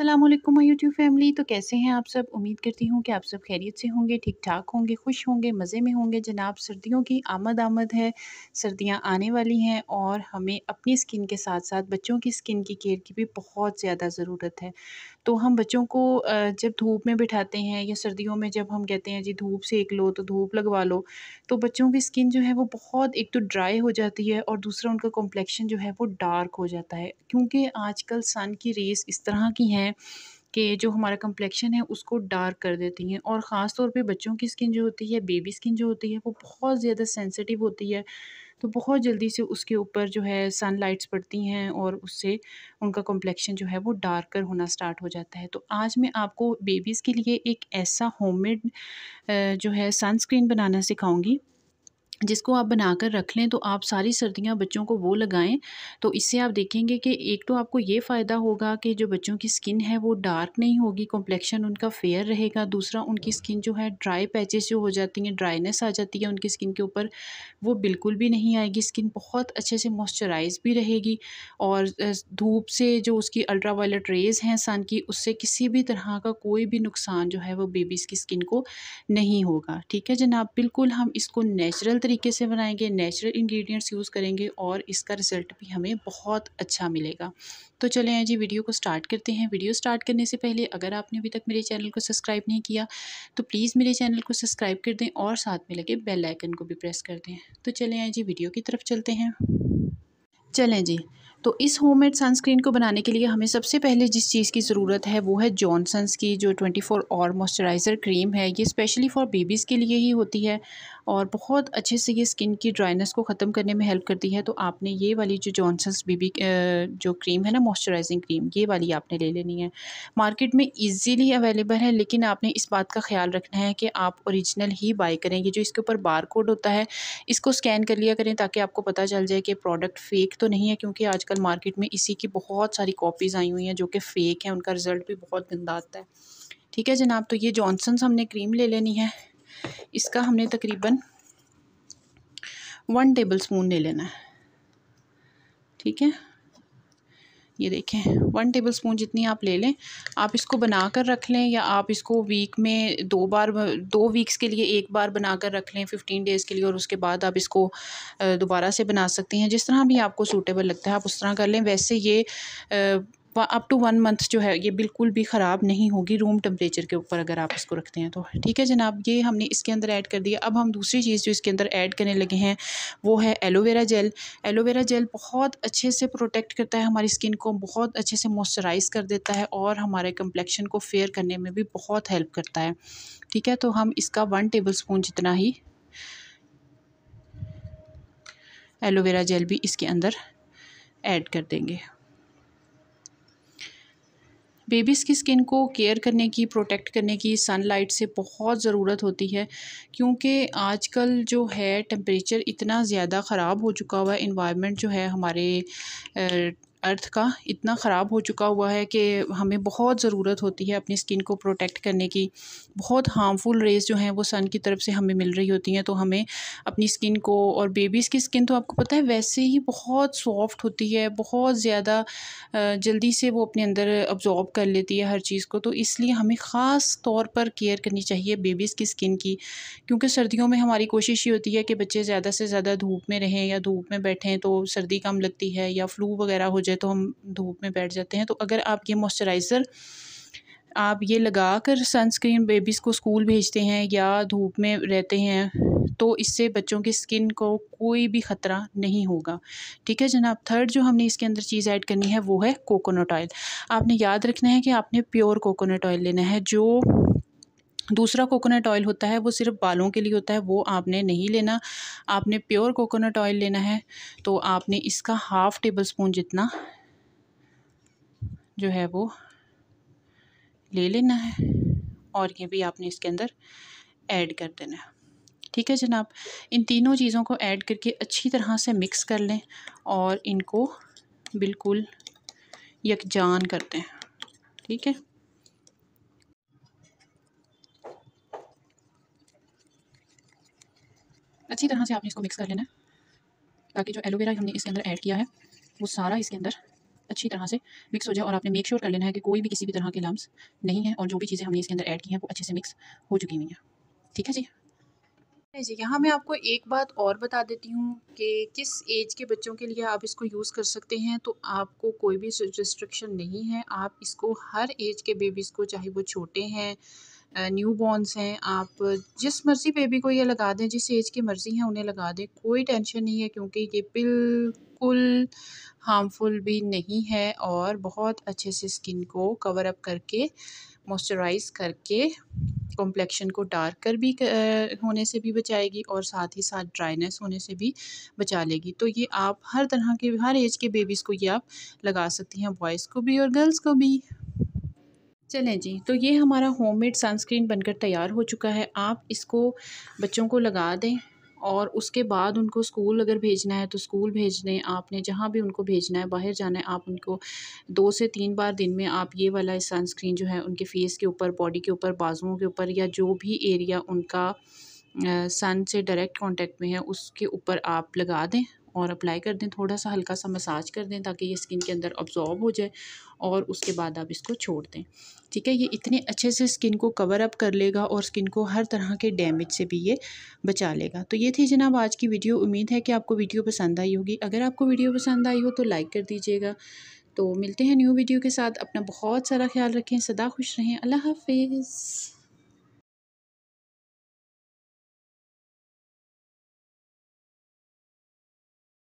अल्लाम my YouTube family तो कैसे हैं आप सब उम्मीद करती हूँ कि आप सब खैरियत से होंगे ठीक ठाक होंगे खुश होंगे मज़े में होंगे जनाब सर्दियों की आमद आमद है सर्दियाँ आने वाली हैं और हमें अपनी स्किन के साथ साथ बच्चों की स्किन की केयर की भी बहुत ज़्यादा ज़रूरत है तो हम बच्चों को जब धूप में बिठाते हैं या सर्दियों में जब हम कहते हैं जी धूप सेक लो तो धूप लगवा लो तो बच्चों की स्किन जो है वो बहुत एक तो ड्राई हो जाती है और दूसरा उनका कॉम्प्लेक्शन जो है वो डार्क हो जाता है क्योंकि आजकल सन की रेस इस तरह की हैं हैं कि जो हमारा कम्प्लेक्शन है उसको डार्क कर देती हैं और ख़ास तौर पे बच्चों की स्किन जो होती है बेबी स्किन जो होती है वो बहुत ज़्यादा सेंसिटिव होती है तो बहुत जल्दी से उसके ऊपर जो है सन लाइट्स पड़ती हैं और उससे उनका कॉम्प्लेक्शन जो है वो डार्कर होना स्टार्ट हो जाता है तो आज मैं आपको बेबीज़ के लिए एक ऐसा होममेड जो है सनस्क्रीन बनाना सिखाऊंगी जिसको आप बना कर रख लें तो आप सारी सर्दियाँ बच्चों को वो लगाएं तो इससे आप देखेंगे कि एक तो आपको ये फ़ायदा होगा कि जो बच्चों की स्किन है वो डार्क नहीं होगी कॉम्प्लेक्शन उनका फेयर रहेगा दूसरा उनकी स्किन जो है ड्राई पैचेस जो हो जाती हैं ड्राइनेस आ जाती है उनकी स्किन के ऊपर वो बिल्कुल भी नहीं आएगी स्किन बहुत अच्छे से मॉइस्चराइज भी रहेगी और धूप से जो उसकी अल्ट्रा वायलेट रेज हैं सन की उससे किसी भी तरह का कोई भी नुकसान जो है वो बेबीज़ की स्किन को नहीं होगा ठीक है जनाब बिल्कुल हम इसको नेचुरल तरीके से बनाएंगे नेचुरल इंग्रेडिएंट्स यूज़ करेंगे और इसका रिज़ल्ट भी हमें बहुत अच्छा मिलेगा तो चले हैं जी वीडियो को स्टार्ट करते हैं वीडियो स्टार्ट करने से पहले अगर आपने अभी तक मेरे चैनल को सब्सक्राइब नहीं किया तो प्लीज़ मेरे चैनल को सब्सक्राइब कर दें और साथ में लगे बेल आइकन को भी प्रेस कर दें तो चलें जी वीडियो की तरफ चलते हैं चलें जी तो इस होममेड सनस्क्रीन को बनाने के लिए हमें सबसे पहले जिस चीज़ की ज़रूरत है वो है जॉनसन्स की जो 24 और मॉइस्चराइज़र क्रीम है ये स्पेशली फॉर बेबीज़ के लिए ही होती है और बहुत अच्छे से ये स्किन की ड्राइनेस को ख़त्म करने में हेल्प करती है तो आपने ये वाली जो जॉनसन्स बीबी जो क्रीम है ना मॉइस्चराइजिंग क्रीम ये वाली आपने ले लेनी है मार्केट में ईजीली अवेलेबल है लेकिन आपने इस बात का ख्याल रखना है कि आप ओरिजिनल ही बाई करें ये जो इसके ऊपर बार कोड होता है इसको स्कैन कर लिया करें ताकि आपको पता चल जाए कि प्रोडक्ट फ़ेक तो नहीं है क्योंकि आजकल मार्केट में इसी की बहुत सारी कॉपीज़ आई हुई हैं जो कि फ़ेक हैं उनका रिज़ल्ट भी बहुत गंदा आता है ठीक है जनाब तो ये जॉनसन्स हमने क्रीम ले लेनी है इसका हमने तकरीबन वन टेबल स्पून ले लेना है ठीक है ये देखें वन टेबल स्पून जितनी आप ले लें आप इसको बना कर रख लें या आप इसको वीक में दो बार दो वीक्स के लिए एक बार बना कर रख लें फिफ्टीन डेज़ के लिए और उसके बाद आप इसको दोबारा से बना सकते हैं जिस तरह भी आपको सूटेबल लगता है आप उस तरह कर लें वैसे ये अप टू वन मंथ जो है ये बिल्कुल भी ख़राब नहीं होगी रूम टेम्परेचर के ऊपर अगर आप इसको रखते हैं तो ठीक है जनाब ये हमने इसके अंदर ऐड कर दिया अब हम दूसरी चीज़ जो इसके अंदर ऐड करने लगे हैं वो है एलोवेरा जेल एलोवेरा जेल बहुत अच्छे से प्रोटेक्ट करता है हमारी स्किन को बहुत अच्छे से मॉइस्चराइज़ कर देता है और हमारे कम्प्लेक्शन को फेयर करने में भी बहुत हेल्प करता है ठीक है तो हम इसका वन टेबल स्पून जितना ही एलोवेरा जेल भी इसके अंदर ऐड कर देंगे बेबीज़ की स्किन को केयर करने की प्रोटेक्ट करने की सनलाइट से बहुत ज़रूरत होती है क्योंकि आजकल जो है टेम्परेचर इतना ज़्यादा ख़राब हो चुका हुआ है इन्वायरमेंट जो है हमारे अर्थ का इतना ख़राब हो चुका हुआ है कि हमें बहुत ज़रूरत होती है अपनी स्किन को प्रोटेक्ट करने की बहुत हार्मफुल रेज़ जो हैं वो सन की तरफ से हमें मिल रही होती हैं तो हमें अपनी स्किन को और बेबीज़ की स्किन तो आपको पता है वैसे ही बहुत सॉफ्ट होती है बहुत ज़्यादा जल्दी से वो अपने अंदर अब्जॉर्ब कर लेती है हर चीज़ को तो इसलिए हमें ख़ास तौर पर केयर करनी चाहिए बेबीज़ की स्किन की क्योंकि सर्दियों में हमारी कोशिश ये होती है कि बच्चे ज़्यादा से ज़्यादा धूप में रहें या धूप में बैठें तो सर्दी कम लगती है या फ्लू वगैरह हो जाए जाए तो हम धूप में बैठ जाते हैं तो अगर आप ये मॉइस्चराइज़र आप ये लगा कर सनस्क्रीन बेबीज़ को स्कूल भेजते हैं या धूप में रहते हैं तो इससे बच्चों की स्किन को कोई भी ख़तरा नहीं होगा ठीक है जनाब थर्ड जो हमने इसके अंदर चीज़ ऐड करनी है वो है कोकोनट ऑयल आपने याद रखना है कि आपने प्योर कोकोनट ऑयल लेना है जो दूसरा कोकोनट ऑयल होता है वो सिर्फ बालों के लिए होता है वो आपने नहीं लेना आपने प्योर कोकोनट ऑयल लेना है तो आपने इसका हाफ़ टेबल स्पून जितना जो है वो ले लेना है और ये भी आपने इसके अंदर ऐड कर देना है ठीक है जनाब इन तीनों चीज़ों को ऐड करके अच्छी तरह से मिक्स कर लें और इनको बिल्कुल यकजान कर दें ठीक है अच्छी तरह से आपने इसको मिक्स कर लेना ताकि जो एलोवेरा हमने इसके अंदर ऐड किया है वो सारा इसके अंदर अच्छी तरह से मिक्स हो जाए और आपने मेक श्योर sure कर लेना है कि कोई भी किसी भी तरह के लम्स नहीं है और जो भी चीज़ें हमने इसके अंदर ऐड की हैं वो अच्छे से मिक्स हो चुकी हुई हैं ठीक है जी जी यहाँ मैं आपको एक बात और बता देती हूँ कि किस एज के बच्चों के लिए आप इसको यूज़ कर सकते हैं तो आपको कोई भी रिस्ट्रिक्शन नहीं है आप इसको हर एज के बेबीज़ को चाहे वो छोटे हैं न्यू बॉर्नस हैं आप जिस मर्ज़ी बेबी को ये लगा दें जिस एज की मर्ज़ी है उन्हें लगा दें कोई टेंशन नहीं है क्योंकि ये बिल्कुल हार्मफुल भी नहीं है और बहुत अच्छे से स्किन को कवर अप करके मॉइस्चराइज करके कॉम्प्लेक्शन को डार्क कर भी होने से भी बचाएगी और साथ ही साथ ड्राइनेस होने से भी बचा लेगी तो ये आप हर तरह के हर एज के बेबीज़ को ये आप लगा सकती हैं बॉयज़ को भी और गर्ल्स को भी चलें जी तो ये हमारा होममेड सनस्क्रीन बनकर तैयार हो चुका है आप इसको बच्चों को लगा दें और उसके बाद उनको स्कूल अगर भेजना है तो स्कूल भेज दें आपने जहाँ भी उनको भेजना है बाहर जाना है आप उनको दो से तीन बार दिन में आप ये वाला सनस्क्रीन जो है उनके फेस के ऊपर बॉडी के ऊपर बाजुओं के ऊपर या जो भी एरिया उनका सन से डायरेक्ट कांटेक्ट में है उसके ऊपर आप लगा दें और अप्लाई कर दें थोड़ा सा हल्का सा मसाज कर दें ताकि ये स्किन के अंदर अब्जॉर्ब हो जाए और उसके बाद आप इसको छोड़ दें ठीक है ये इतने अच्छे से स्किन को कवर अप कर लेगा और स्किन को हर तरह के डैमेज से भी ये बचा लेगा तो ये थी जनाब आज की वीडियो उम्मीद है कि आपको वीडियो पसंद आई होगी अगर आपको वीडियो पसंद आई हो तो लाइक कर दीजिएगा तो मिलते हैं न्यू वीडियो के साथ अपना बहुत सारा ख्याल रखें सदा खुश रहें अल्लाह हाफिज़